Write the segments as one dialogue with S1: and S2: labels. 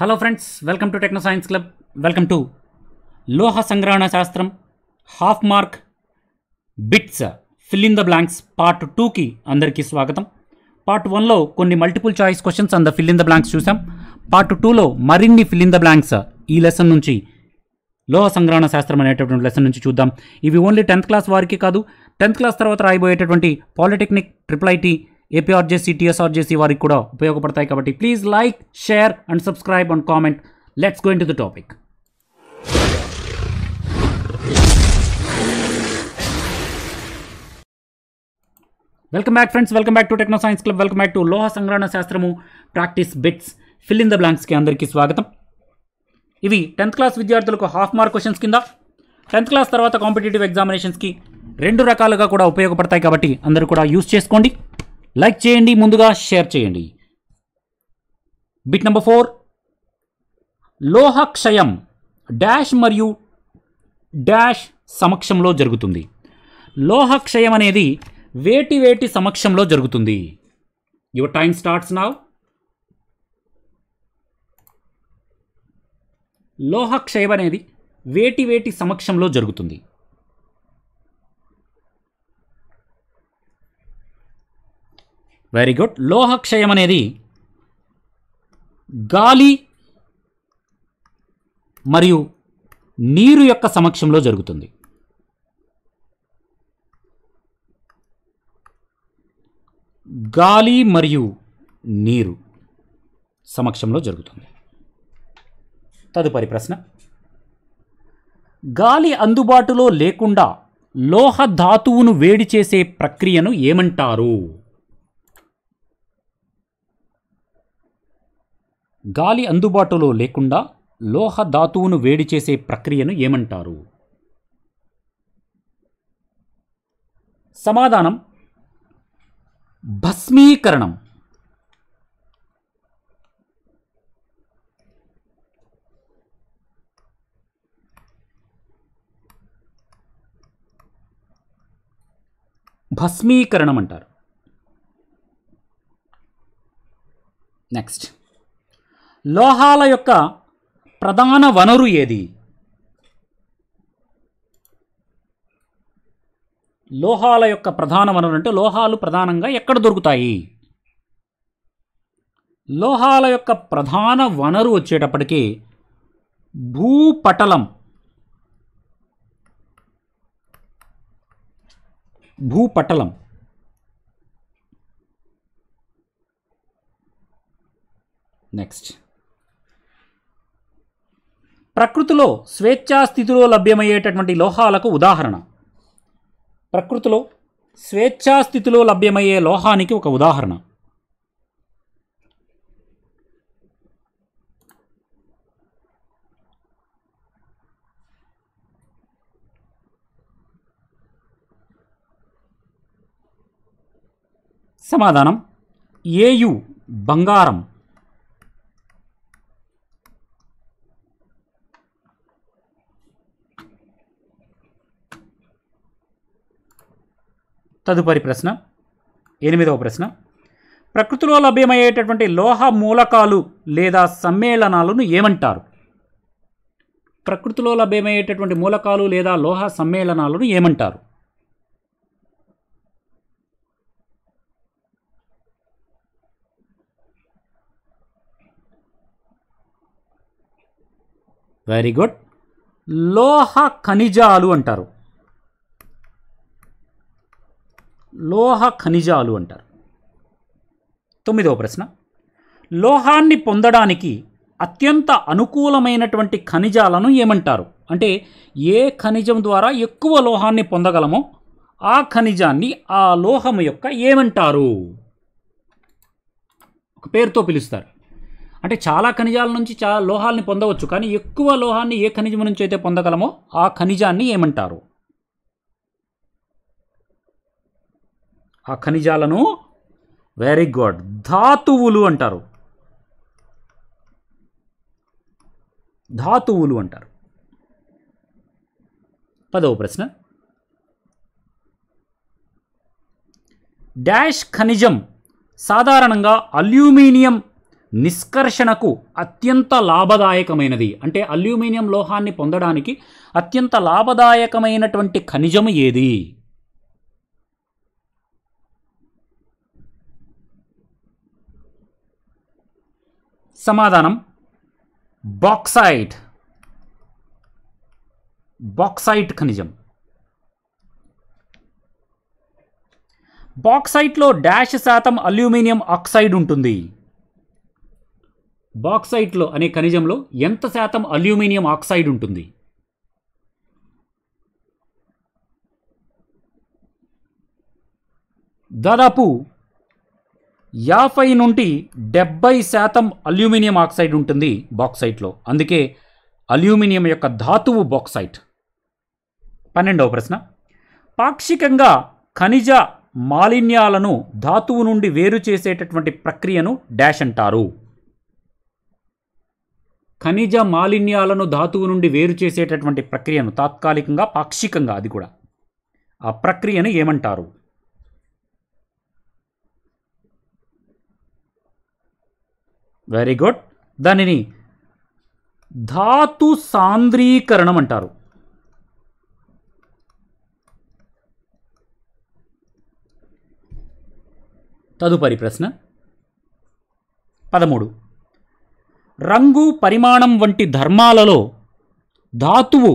S1: hello friends welcome to techno science club welcome to లోహ సంగ్రహణ శాస్త్రం half mark bits fill in the blanks part టూకి అందరికీ స్వాగతం పార్ట్ వన్లో కొన్ని మల్టిపుల్ చాయిస్ క్వశ్చన్స్ అంద ఫిల్ ఇన్ ద బ్లాంక్స్ చూసాం పార్ట్ టూలో మరిన్ని ఫిల్ ఇన్ ద బ్లాంక్స్ ఈ లెసన్ నుంచి లోహ సంగ్రహణ శాస్త్రం అనేటటువంటి లెసన్ నుంచి చూద్దాం ఇవి ఓన్లీ టెన్త్ క్లాస్ వారికి కాదు టెన్త్ క్లాస్ తర్వాత రాయబోయేటటువంటి polytechnic triple IT APRJC TSRJC వారికి కూడా ఉపయోగపడతాయి కాబట్టి please like share and subscribe and comment let's going to the topic welcome back friends welcome back to techno science club welcome back to లోహ సంగ్రహణ శాస్త్రము practice bits fill in the బ్లాంక్స్కి అందరికీ స్వాగతం ఇవి టెన్త్ క్లాస్ విద్యార్థులకు half mark questions కింద tenth class తర్వాత కాంపిటేటివ్ ఎగ్జామినేషన్స్కి రెండు రకాలుగా కూడా ఉపయోగపడతాయి కాబట్టి అందరూ కూడా యూస్ చేసుకోండి లైక్ చేయండి ముందుగా షేర్ చేయండి బిట్ నెంబర్ ఫోర్ లోహక్షయం డాష్ మరియు డాష్ సమక్షంలో జరుగుతుంది లోహక్షయం అనేది వేటి వేటి సమక్షంలో జరుగుతుంది యువర్ టైం స్టార్ట్స్ నావ్ లోహక్షయం అనేది వేటి వేటి సమక్షంలో జరుగుతుంది వెరీ గుడ్ లోహక్షయం అనేది గాలి మరియు నీరు యొక్క సమక్షంలో జరుగుతుంది గాలి మరియు నీరు సమక్షంలో జరుగుతుంది తదుపరి ప్రశ్న గాలి అందుబాటులో లేకుండా లోహ ధాతువును వేడి చేసే ప్రక్రియను ఏమంటారు గాలి అందుబాటులో లేకుండా లోహ ధాతువును వేడి చేసే ప్రక్రియను ఏమంటారు సమాధానం భస్మీకరణం భస్మీకరణం అంటారు నెక్స్ట్ లోహాల యొక్క ప్రధాన వనరు ఏది లోహాల యొక్క ప్రధాన వనరు అంటే లోహాలు ప్రధానంగా ఎక్కడ దొరుకుతాయి లోహాల యొక్క ప్రధాన వనరు వచ్చేటప్పటికీ భూపటలం భూపటలం నెక్స్ట్ ప్రకృతిలో స్వేచ్ఛాస్థితిలో లభ్యమయ్యేటటువంటి లోహాలకు ఉదాహరణ ప్రకృతిలో స్వేచ్ఛాస్థితిలో లభ్యమయ్యే లోహానికి ఒక ఉదాహరణ సమాధానం ఏయు బంగారం తదుపరి ప్రశ్న ఎనిమిదవ ప్రశ్న ప్రకృతిలో లభ్యమయ్యేటటువంటి లోహ మూలకాలు లేదా సమ్మేళనాలను ఏమంటారు ప్రకృతిలో లభ్యమయ్యేటటువంటి మూలకాలు లేదా లోహ సమ్మేళనాలను ఏమంటారు వెరీ గుడ్ లోహ ఖనిజాలు అంటారు లోహ ఖనిజాలు అంటారు తొమ్మిదవ ప్రశ్న లోహాన్ని పొందడానికి అత్యంత అనుకూలమైనటువంటి ఖనిజాలను ఏమంటారు అంటే ఏ ఖనిజం ద్వారా ఎక్కువ లోహాన్ని పొందగలమో ఆ ఖనిజాన్ని ఆ లోహము యొక్క ఏమంటారు ఒక పేరుతో పిలుస్తారు అంటే చాలా ఖనిజాల నుంచి చాలా లోహాల్ని పొందవచ్చు కానీ ఎక్కువ లోహాన్ని ఏ ఖనిజం నుంచి అయితే పొందగలమో ఆ ఖనిజాన్ని ఏమంటారు ఆ ఖనిజాలను వెరీ గుడ్ ధాతువులు అంటారు ధాతువులు అంటారు పదవ ప్రశ్న డాష్ ఖనిజం సాధారణంగా అల్యూమినియం నిష్కర్షణకు అత్యంత లాభదాయకమైనది అంటే అల్యూమినియం లోహాన్ని పొందడానికి అత్యంత లాభదాయకమైనటువంటి ఖనిజం ఏది సమాధానం బాక్సైట్ బాక్సైట్ ఖనిజం బాక్సైట్లో డాష్ శాతం అల్యూమినియం ఆక్సైడ్ ఉంటుంది బాక్సైట్లో అనే ఖనిజంలో ఎంత శాతం అల్యూమినియం ఆక్సైడ్ ఉంటుంది దాదాపు యాభై నుండి డెబ్బై శాతం అల్యూమినియం ఆక్సైడ్ ఉంటుంది బాక్సైట్లో అందుకే అల్యూమినియం యొక్క ధాతువు బాక్సైట్ పన్నెండవ ప్రశ్న పాక్షికంగా ఖనిజ మాలిన్యాలను ధాతువు నుండి వేరు చేసేటటువంటి ప్రక్రియను డాష్ అంటారు ఖనిజ మాలిన్యాలను ధాతువు నుండి వేరు చేసేటటువంటి ప్రక్రియను తాత్కాలికంగా పాక్షికంగా అది కూడా ఆ ప్రక్రియను ఏమంటారు వెరీ గుడ్ దానిని ధాతు సాంద్రీకరణం అంటారు తదుపరి ప్రశ్న పదమూడు రంగు పరిమాణం వంటి ధర్మాలలో ధాతువు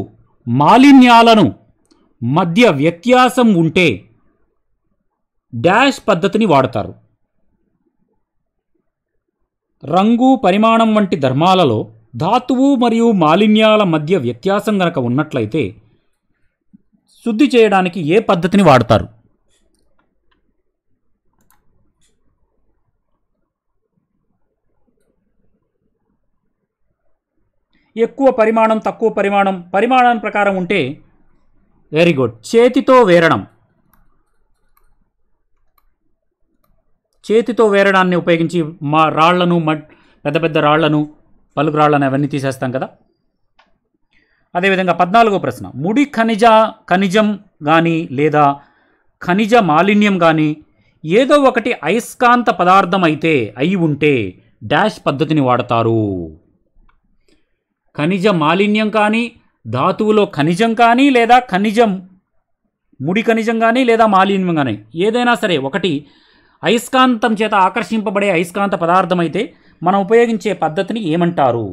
S1: మాలిన్యాలను మధ్య వ్యత్యాసం ఉంటే డాష్ పద్ధతిని వాడతారు రంగు పరిమాణం వంటి ధర్మాలలో ధాతువు మరియు మాలిన్యాల మధ్య వ్యత్యాసం గనక ఉన్నట్లయితే శుద్ధి చేయడానికి ఏ పద్ధతిని వాడతారు ఎక్కువ పరిమాణం తక్కువ పరిమాణం పరిమాణం ప్రకారం ఉంటే వెరీ గుడ్ చేతితో వేరడం చేతితో వేరడాన్ని ఉపయోగించి మా రాళ్లను మ పెద్ద పెద్ద రాళ్లను పలుకు రాళ్లను అవన్నీ తీసేస్తాం కదా అదేవిధంగా పద్నాలుగో ప్రశ్న ముడి ఖనిజ ఖనిజం కానీ లేదా ఖనిజ మాలిన్యం కానీ ఏదో ఒకటి అయస్కాంత పదార్థం అయితే అయి ఉంటే డాష్ పద్ధతిని వాడతారు ఖనిజ మాలిన్యం కానీ ధాతువులో ఖనిజం కానీ లేదా ఖనిజం ముడి ఖనిజం కానీ లేదా మాలిన్యం కానీ ఏదైనా సరే ఒకటి అయస్కాంతం చేత ఆకర్షింపబడే అయస్కాంత పదార్థమైతే మనం ఉపయోగించే పద్ధతిని ఏమంటారు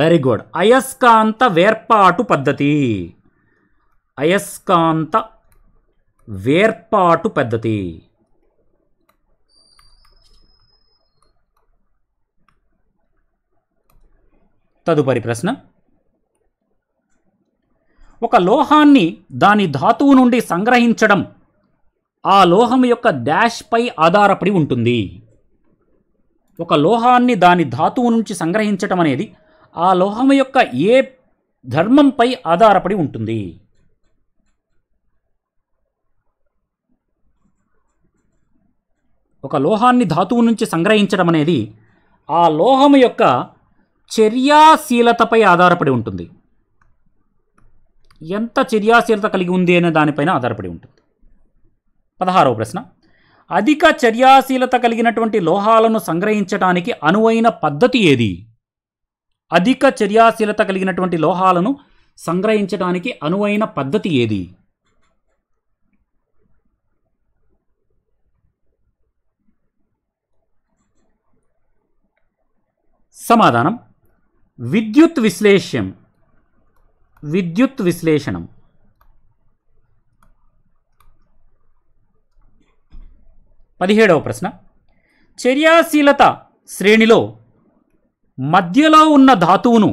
S1: వెరీ గుడ్ అయస్కాంత వేర్పాటు పద్ధతి అయస్కాంత వేర్పాటు పద్ధతి తదుపరి ప్రశ్న ఒక లోహాన్ని దాని ధాతువు నుండి సంగ్రహించడం ఆ లోహం యొక్క డాష్పై ఆధారపడి ఉంటుంది ఒక లోహాన్ని దాని ధాతువు నుంచి సంగ్రహించటం అనేది ఆ లోహం యొక్క ఏ ధర్మంపై ఆధారపడి ఉంటుంది ఒక లోహాన్ని ధాతువు నుంచి సంగ్రహించడం అనేది ఆ లోహం యొక్క చర్యాశీలతపై ఆధారపడి ఉంటుంది ఎంత చర్యాశీలత కలిగి ఉంది అనే దానిపైన ఆధారపడి ఉంటుంది పదహారవ ప్రశ్న అధిక చర్యాశీలత కలిగినటువంటి లోహాలను సంగ్రహించడానికి అనువైన పద్ధతి ఏది అధిక చర్యాశీలత కలిగినటువంటి లోహాలను సంగ్రహించడానికి అనువైన పద్ధతి ఏది సమాధానం విద్యుత్ విశ్లేషం విద్యుత్ విశ్లేషణం పదిహేడవ ప్రశ్న చర్యాశీలత శ్రేణిలో మధ్యలో ఉన్న ధాతువును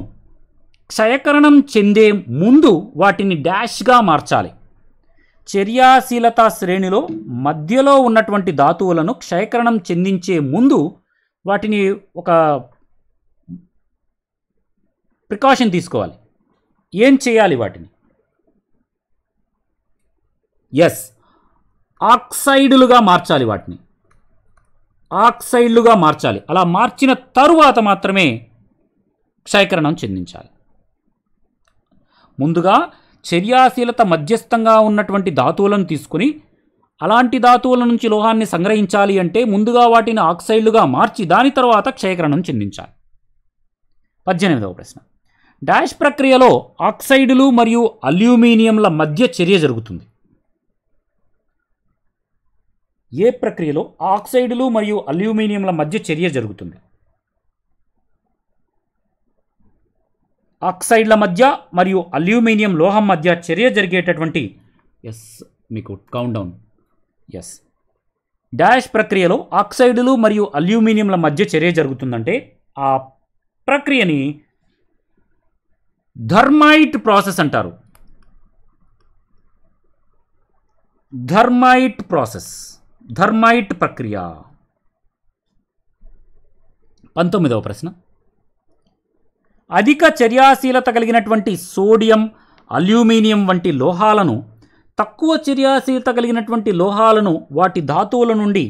S1: క్షయకరణం చెందే ముందు వాటిని డాష్గా మార్చాలి చర్యాశీలత శ్రేణిలో మధ్యలో ఉన్నటువంటి ధాతువులను క్షయకరణం చెందించే ముందు వాటిని ఒక ప్రికాషన్ తీసుకోవాలి ఏం చేయాలి వాటిని ఎస్ ఆక్సైడ్లుగా మార్చాలి వాటిని ఆక్సైడ్లుగా మార్చాలి అలా మార్చిన తరువాత మాత్రమే క్షయకరణం చెందించాలి ముందుగా చర్యాశీలత మధ్యస్థంగా ఉన్నటువంటి ధాతువులను తీసుకుని అలాంటి ధాతువుల నుంచి లోహాన్ని సంగ్రహించాలి అంటే ముందుగా వాటిని ఆక్సైడ్లుగా మార్చి దాని తర్వాత క్షయకరణం చెందించాలి పద్దెనిమిదవ ప్రశ్న డాష్ ప్రక్రియలో ఆక్సైడులు మరియు అల్యూమినియంల మధ్య చర్య జరుగుతుంది ఏ ప్రక్రియలో ఆక్సైడ్లు మరియు అల్యూమినియంల మధ్య చర్య జరుగుతుంది ఆక్సైడ్ల మధ్య మరియు అల్యూమినియం లోహం మధ్య చర్య జరిగేటటువంటి ఎస్ మీకు కౌంట్ డౌన్ ఎస్ డాష్ ప్రక్రియలో ఆక్సైడ్లు మరియు అల్యూమినియంల మధ్య చర్య జరుగుతుందంటే ఆ ప్రక్రియని థర్మైట్ ప్రాసెస్ అంటారు థర్మైట్ ప్రాసెస్ ధర్మైట్ ప్రక్రియ పంతొమ్మిదవ ప్రశ్న అధిక చర్యాశీలత కలిగినటువంటి సోడియం అల్యూమినియం వంటి లోహాలను తక్కువ చర్యాశీలత కలిగినటువంటి లోహాలను వాటి ధాతువుల నుండి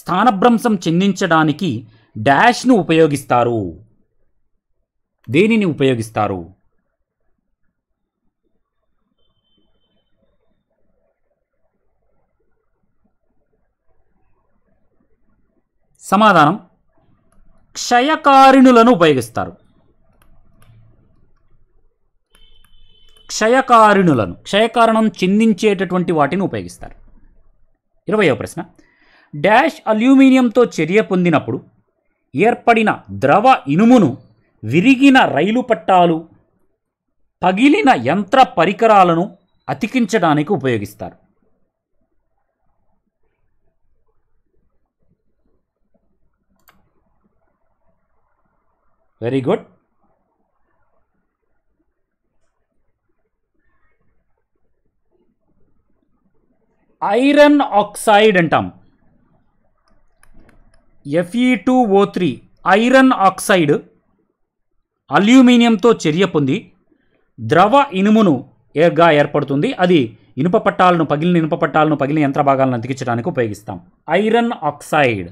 S1: స్థానభ్రంశం చెందించడానికి డాష్ను ఉపయోగిస్తారు దేనిని ఉపయోగిస్తారు సమాధానం క్షయకారిణులను ఉపయోగిస్తారు క్షయకారిణులను క్షయకారణం చెందించేటటువంటి వాటిని ఉపయోగిస్తారు ఇరవయో ప్రశ్న డాష్ అల్యూమినియంతో చర్య పొందినప్పుడు ఏర్పడిన ద్రవ ఇనుమును విరిగిన రైలు పట్టాలు పగిలిన యంత్ర పరికరాలను అతికించడానికి ఉపయోగిస్తారు వెరీ గుడ్ ఐరన్ ఆక్సైడ్ అంటాం F E two O three iron oxide అల్యూమినియంతో చర్య పొంది ద్రవ ఇనుమును ఏర్గా ఏర్పడుతుంది అది ఇనుప పట్టాలను పగిలిన ఇనుప పట్టాలను పగిలిన యంత్ర భాగాలను అతికించడానికి ఉపయోగిస్తాం ఐరన్ ఆక్సైడ్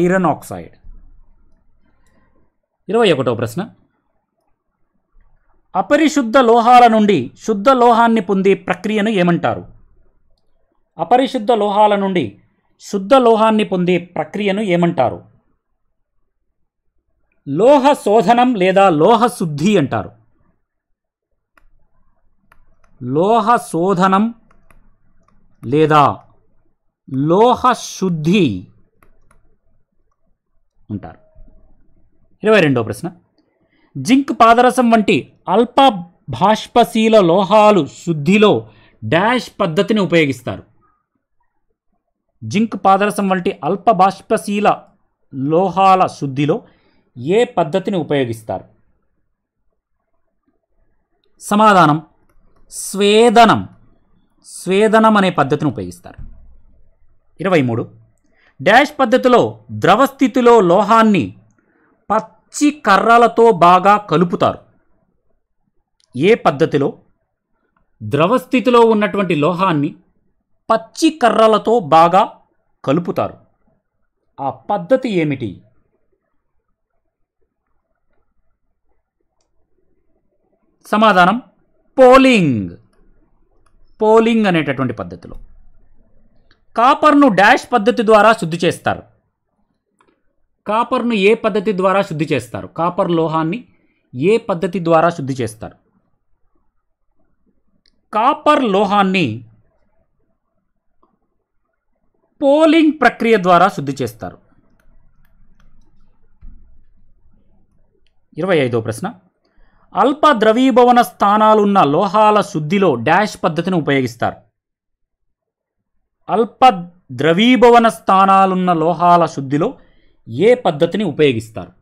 S1: ఐరన్ ఆక్సైడ్ ఇరవై ఒకటో ప్రశ్న అపరిశుద్ధ లోహాల నుండి శుద్ధ లోహాన్ని పొందే ప్రక్రియను ఏమంటారు అపరిశుద్ధ లోహాల నుండి శుద్ధ లోహాన్ని పొందే ప్రక్రియను ఏమంటారు లోహ శోధనం లేదా లోహ శుద్ధి అంటారు లోహ శోధనం లేదా లోహ శుద్ధి ఉంటారు ఇరవై రెండో ప్రశ్న జింక్ పాదరసం వంటి అల్ప బాష్పశీల లోహాలు శుద్ధిలో డాష్ పద్ధతిని ఉపయోగిస్తారు జింక్ పాదరసం వంటి అల్ప బాష్పశీల లోహాల శుద్ధిలో ఏ పద్ధతిని ఉపయోగిస్తారు సమాధానం స్వేదనం స్వేదనం అనే పద్ధతిని ఉపయోగిస్తారు ఇరవై మూడు డాష్ పద్ధతిలో ద్రవ స్థితిలో లోహాన్ని పచ్చి కర్రలతో బాగా కలుపుతారు ఏ పద్ధతిలో ద్రవస్థితిలో ఉన్నటువంటి లోహాన్ని పచ్చి కర్రలతో బాగా కలుపుతారు ఆ పద్ధతి ఏమిటి సమాధానం పోలింగ్ పోలింగ్ అనేటటువంటి పద్ధతిలో కాపర్ను డాష్ పద్ధతి ద్వారా శుద్ధి చేస్తారు కాపర్ను ఏ పద్ధతి ద్వారా శుద్ధి చేస్తారు కాపర్ లోహాన్ని ఏ పద్ధతి ద్వారా శుద్ధి చేస్తారు కాపర్ లోహాన్ని పోలింగ్ ప్రక్రియ ద్వారా శుద్ధి చేస్తారు ఇరవై ఐదో ప్రశ్న అల్ప ద్రవీభవన స్థానాలున్న లోహాల శుద్ధిలో డాష్ పద్ధతిని ఉపయోగిస్తారు అల్ప ద్రవీభవన స్థానాలున్న లోహాల శుద్ధిలో ఏ పద్ధతిని ఉపయోగిస్తారు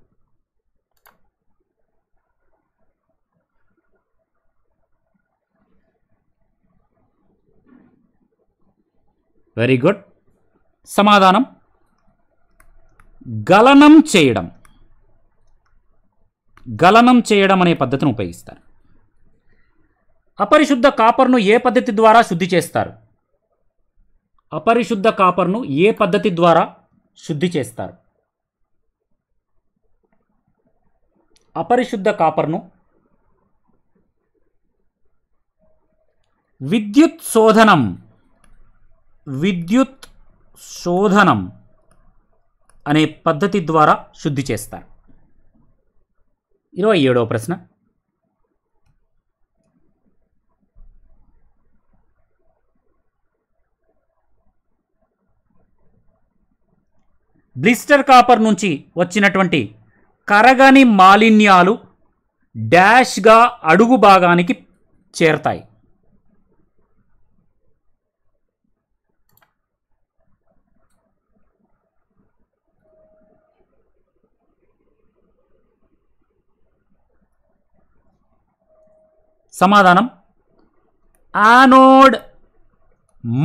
S1: వెరీ గుడ్ సమాధానం గలనం చేయడం గలనం చేయడం అనే పద్ధతిని ఉపయోగిస్తారు అపరిశుద్ధ కాపర్ను ఏ పద్ధతి ద్వారా శుద్ధి చేస్తారు అపరిశుద్ధ కాపర్ను ఏ పద్ధతి ద్వారా శుద్ధి చేస్తారు అపరిశుద్ధ కాపర్ను విద్యుత్ శోధనం విద్యుత్ శోధనం అనే పద్ధతి ద్వారా శుద్ధి చేస్తారు ఇరవై ఏడవ ప్రశ్న బ్లిస్టర్ కాపర్ నుంచి వచ్చినటువంటి కరగని మాలిన్యాలు డాష్గా అడుగు భాగానికి చేరతాయి సమాధానం ఆనోడ్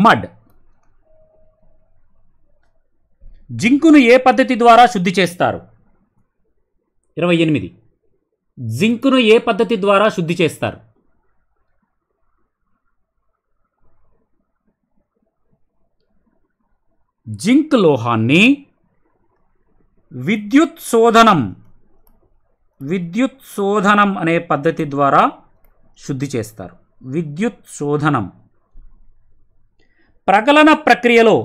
S1: మడ్ జింకును ఏ పద్ధతి ద్వారా శుద్ధి చేస్తారు ఇరవై ఎనిమిది జింకును ఏ పద్ధతి ద్వారా శుద్ధి చేస్తారు జింక్ లోహాన్ని విద్యుత్ శోధనం విద్యుత్ శోధనం అనే పద్ధతి ద్వారా శుద్ధి చేస్తారు విద్యుత్ శోధనం ప్రగలన ప్రక్రియలో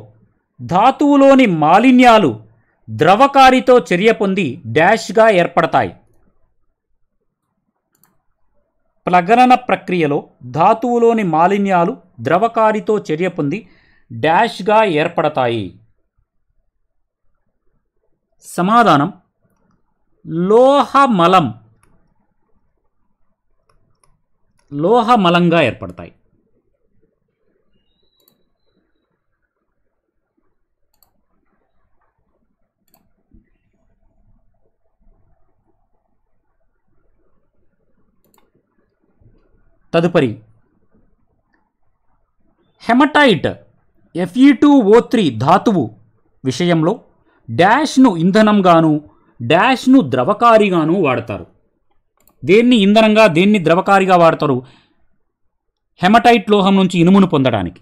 S1: ధాతువులోని మాలిన్యాలు ద్రవకారితో చర్య పొంది డాష్గా ఏర్పడతాయి ప్రగణన ప్రక్రియలో ధాతువులోని మాలిన్యాలు ద్రవకారితో చర్య పొంది డాష్గా ఏర్పడతాయి సమాధానం లోహమలం లోహమలంగా ఏర్పడతాయి తదుపరి hematite F E two O three ధాతువు విషయంలో డాష్ను ఇంధనంగాను డాష్ను ద్రవకారిగాను వాడతారు దేన్ని ఇంధనంగా దేన్ని ద్రవకారిగా వాడతారు హెమటైట్ లోహం నుంచి ఇనుమును పొందడానికి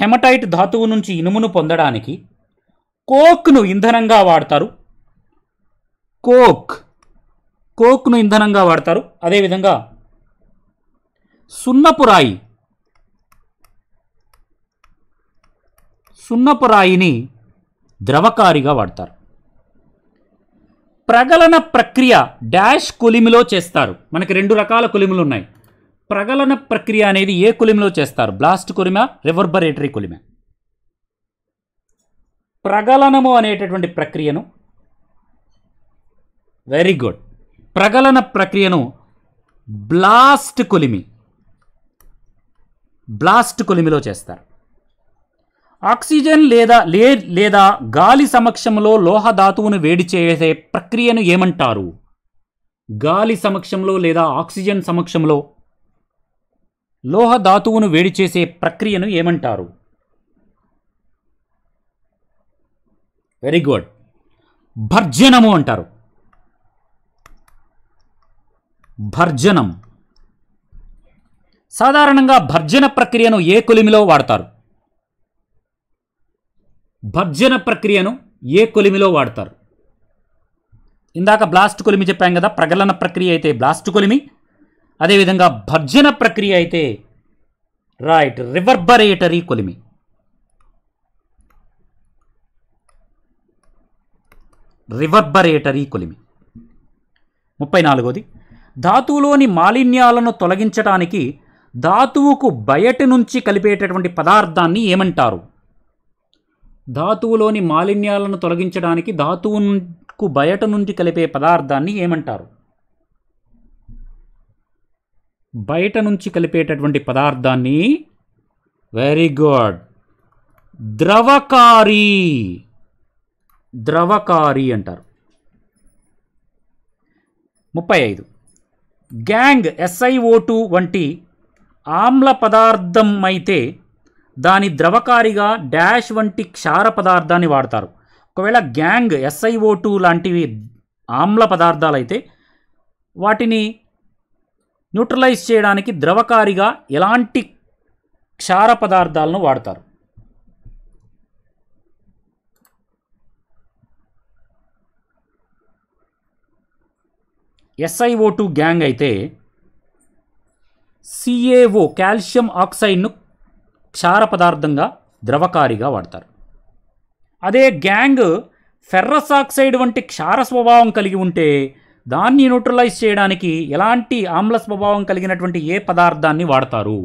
S1: హెమటైట్ ధాతువు నుంచి ఇనుమును పొందడానికి కోక్ను ఇంధనంగా వాడతారు కోక్ కోక్ను ఇంధనంగా వాడతారు అదేవిధంగా సున్నపు రాయి సున్నపు రాయిని ద్రవకారిగా వాడతారు ప్రగలన ప్రక్రియ డాష్ కొలిమిలో చేస్తారు మనకి రెండు రకాల కొలిమిలు ఉన్నాయి ప్రగలన ప్రక్రియ అనేది ఏ కొలిమిలో చేస్తారు బ్లాస్ట్ కొలిమ రివర్బరేటరీ కొలిమ ప్రగలనము అనేటటువంటి ప్రక్రియను వెరీ గుడ్ ప్రగలన ప్రక్రియను బ్లాస్ట్ కొలిమి బ్లాస్ట్ కొలిమిలో చేస్తారు ఆక్సిజన్ లేదా లే లేదా గాలి సమక్షంలో లోహ ధాతువును వేడి చేసే ప్రక్రియను ఏమంటారు గాలి సమక్షంలో లేదా ఆక్సిజన్ సమక్షంలో లోహ ధాతువును వేడి చేసే ప్రక్రియను ఏమంటారు వెరీ గుడ్ భర్జనము అంటారు భర్జనం సాధారణంగా భర్జన ప్రక్రియను ఏ కొలిమిలో వాడతారు భర్జన ప్రక్రియను ఏ కొలిమిలో వాడతారు ఇందాక బ్లాస్ట్ కొలిమి చెప్పాం కదా ప్రగలన ప్రక్రియ అయితే బ్లాస్ట్ కొలిమి అదేవిధంగా భర్జన ప్రక్రియ అయితే రైట్ రివర్బరేటరీ కొలిమి రివర్బరేటరీ కొలిమి ముప్పై నాలుగోది ధాతువులోని మాలిన్యాలను తొలగించడానికి ధాతువుకు బయటి నుంచి కలిపేటటువంటి పదార్థాన్ని ఏమంటారు ధాతువులోని మాలిన్యాలను తొలగించడానికి ధాతువుకు బయట నుండి కలిపే పదార్థాన్ని ఏమంటారు బయట నుంచి కలిపేటటువంటి పదార్థాన్ని వెరీ గుడ్ ద్రవకారి ద్రవకారి అంటారు ముప్పై ఐదు గ్యాంగ్ ఎస్ఐఓ టూ వంటి ఆమ్ల పదార్థం అయితే దాని ద్రవకారిగా డాష్ వంటి క్షార పదార్థాన్ని వాడతారు ఒకవేళ గ్యాంగ్ ఎస్ఐఓ టూ లాంటివి ఆమ్ల పదార్థాలు అయితే వాటిని న్యూట్రలైజ్ చేయడానికి ద్రవకారిగా ఎలాంటి క్షార పదార్థాలను వాడతారు ఎస్ఐఓ టూ గ్యాంగ్ అయితే సిఏఓ కాల్షియం ఆక్సైడ్ను క్షార పదార్థంగా ద్రవకారిగా వాడతారు అదే గ్యాంగ్ ఫెర్రస్ ఆక్సైడ్ వంటి క్షార స్వభావం కలిగి ఉంటే దాన్ని న్యూట్రలైజ్ చేయడానికి ఎలాంటి ఆమ్ల స్వభావం కలిగినటువంటి ఏ పదార్థాన్ని వాడతారు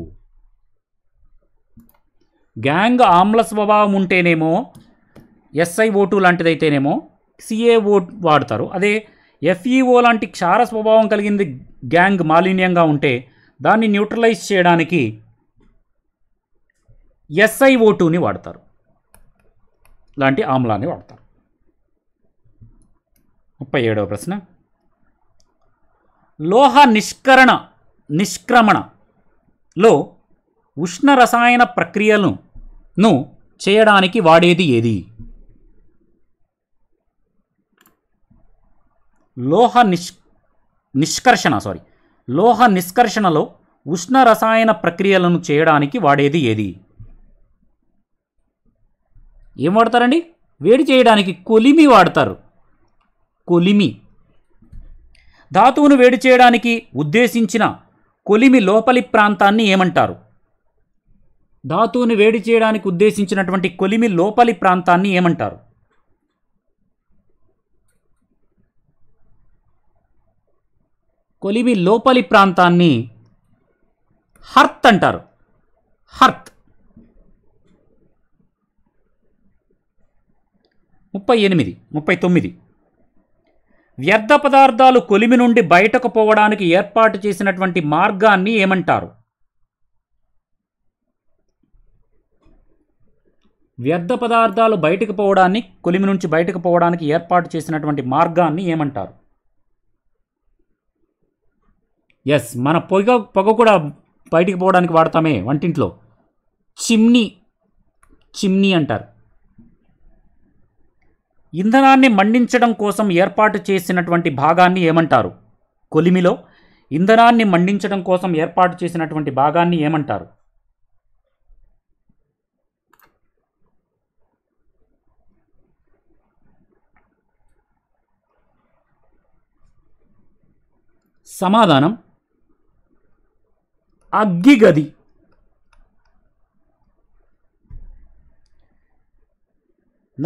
S1: గ్యాంగ్ ఆమ్ల స్వభావం ఉంటేనేమో ఎస్ఐఓ టూ లాంటిదైతేనేమో సిఏఓ వాడతారు అదే ఎఫ్ఈఓ లాంటి క్షార స్వభావం కలిగింది గ్యాంగ్ మాలిన్యంగా ఉంటే దాన్ని న్యూట్రలైజ్ చేయడానికి ఎస్ఐఓ టూని వాడతారు లాంటి ఆమ్లాన్ని వాడతారు ముప్పై ఏడవ ప్రశ్న లోహ నిష్కరణ నిష్క్రమణలో ఉష్ణ రసాయన ప్రక్రియలను చేయడానికి వాడేది ఏది లోహ నిష్ నిష్కర్షణ సారీ లోహ నిష్కర్షణలో ఉష్ణ రసాయన ప్రక్రియలను చేయడానికి వాడేది ఏది ఏం వాడతారండి వేడి చేయడానికి కొలిమి వాడతారు కొలిమి ధాతువును వేడి చేయడానికి ఉద్దేశించిన కొలిమి లోపలి ప్రాంతాన్ని ఏమంటారు ధాతువుని వేడి చేయడానికి ఉద్దేశించినటువంటి కొలిమి లోపలి ప్రాంతాన్ని ఏమంటారు కొలిమి లోపలి ప్రాంతాన్ని హర్త్ అంటారు హర్త్ ముప్పై ఎనిమిది ముప్పై తొమ్మిది వ్యర్థ పదార్థాలు కొలిమి నుండి బయటకు పోవడానికి ఏర్పాటు చేసినటువంటి మార్గాన్ని ఏమంటారు వ్యర్థ పదార్థాలు బయటకు పోవడాన్ని కొలిమి నుంచి బయటకు పోవడానికి ఏర్పాటు చేసినటువంటి మార్గాన్ని ఏమంటారు ఎస్ మన పొగ పొగ కూడా బయటికి పోవడానికి వాడతామే వంటింట్లో చిమ్నీ చిమ్నీ అంటారు ఇంధనాన్ని మండించడం కోసం ఏర్పాటు చేసినటువంటి భాగాన్ని ఏమంటారు కొలిమిలో ఇంధనాన్ని మండించడం కోసం ఏర్పాటు చేసినటువంటి భాగాన్ని ఏమంటారు సమాధానం అగ్గిగది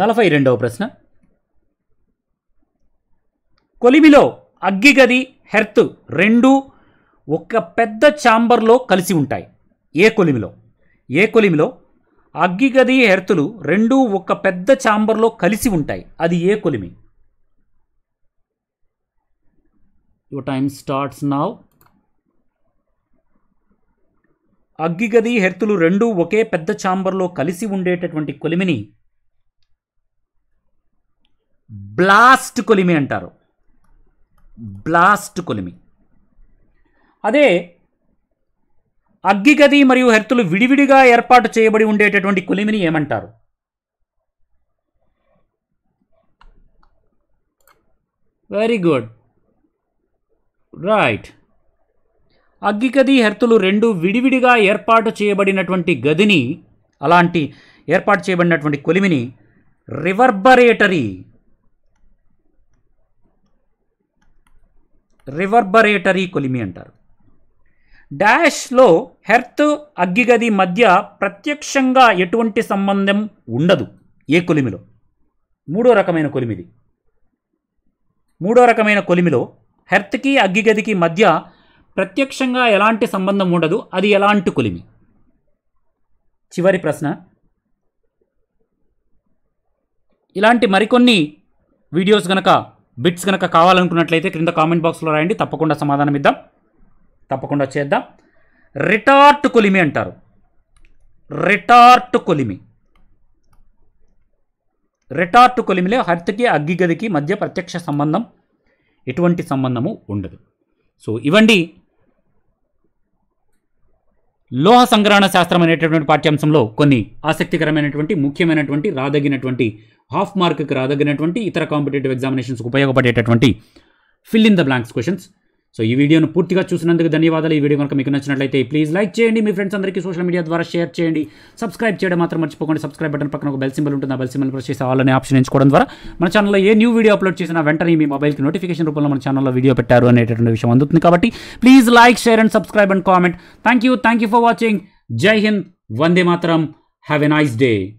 S1: నలభై రెండవ ప్రశ్న కొలిమిలో అగ్గిగది హెర్త్ రెండు ఒక పెద్ద ఛాంబర్లో కలిసి ఉంటాయి ఏ కొలిమిలో ఏ కొలిమిలో అగ్గిగది హెర్తులు రెండు ఒక పెద్ద ఛాంబర్లో కలిసి ఉంటాయి అది ఏ కొలిమి యువర్ టైమ్ స్టార్ట్స్ నౌ అగ్గిగది హెర్తులు రెండూ ఒకే పెద్ద ఛాంబర్లో కలిసి ఉండేటటువంటి కొలిమిని బ్లాస్ట్ కొలిమి అంటారు బ్లాస్ట్ కొలిమి అదే అగ్గిగది మరియు హెర్తులు విడివిడిగా ఏర్పాటు చేయబడి ఉండేటటువంటి కొలిమిని ఏమంటారు వెరీ గుడ్ రైట్ అగ్గికది హెర్తులు రెండు విడివిడిగా ఏర్పాటు చేయబడినటువంటి గదిని అలాంటి ఏర్పాటు చేయబడినటువంటి కొలిమిని రివర్బరేటరీ రివర్బరేటరీ కొలిమి అంటారు డాష్లో హెర్త్ అగ్గిగది మధ్య ప్రత్యక్షంగా ఎటువంటి సంబంధం ఉండదు ఏ కొలిమిలో మూడో రకమైన కొలిమిది మూడో రకమైన కొలిమిలో హెర్త్కి అగ్గిగదికి మధ్య ప్రత్యక్షంగా ఎలాంటి సంబంధం ఉండదు అది ఎలాంటి కొలిమి చివరి ప్రశ్న ఇలాంటి మరికొన్ని వీడియోస్ గనక బిట్స్ గనక కావాలనుకున్నట్లయితే క్రింద కామెంట్ బాక్స్లో రాయండి తప్పకుండా సమాధానం ఇద్దాం తప్పకుండా చేద్దాం రిటార్ట్ కొలిమి అంటారు రిటార్ట్ కొలిమి రిటార్ట్ కొలిమిలో హర్త్కి అగ్గిగదికి మధ్య ప్రత్యక్ష సంబంధం ఎటువంటి సంబంధము ఉండదు సో ఇవండి లోహ సంగ్రహణ శాస్త్రం అనేటటువంటి పాఠ్యాంశంలో కొన్ని ఆసక్తికరమైనటువంటి ముఖ్యమైనటువంటి రాదగినటువంటి హాఫ్ మార్క్కి రాదగినటువంటి ఇతర కాంపిటేటివ్ ఎగ్జామినేషన్స్కి ఉపయోగపడేటటువంటి fill in the blanks questions so ఈ వీడియోను పూర్తిగా చూసినందుకు ధన్యవాదాలు ఈ వీడియో కనుక మీకు నచ్చినట్లయితే ప్లీజ్ లైక్ చేయండి మీ ఫ్రెండ్స్ అందరికీ సోషల్ మీడియా ద్వారా షేర్ చేయండి సబ్స్క్రైబ్ చేయడం మాత్రం మర్చిపోకండి సబ్స్క్రైబ్ బటన్ పక్కన ఒక బెల్ సింబల్ ఉంటుంది ఆ బెల్ సింబల్ ప్రెస్ చేసి ఆల్ అనే ఆప్షన్ ఎంచుకోవడం ద్వారా మన ఛానల్లో ఏ న్యూ వీడియో అప్లోడ్ చేసినా వెంటనే మీ మొబైల్కి నోటిఫికేషన్ రూపంలో మన ఛానల్లో వీడియో పెట్టారు అనేటటువంటి విషయం అందుతుంది కాబట్టి please like share and subscribe and comment thank you thank you for watching జై హింద్ వందే మాత్రం హ్యావ్ ఎ నైస్ డే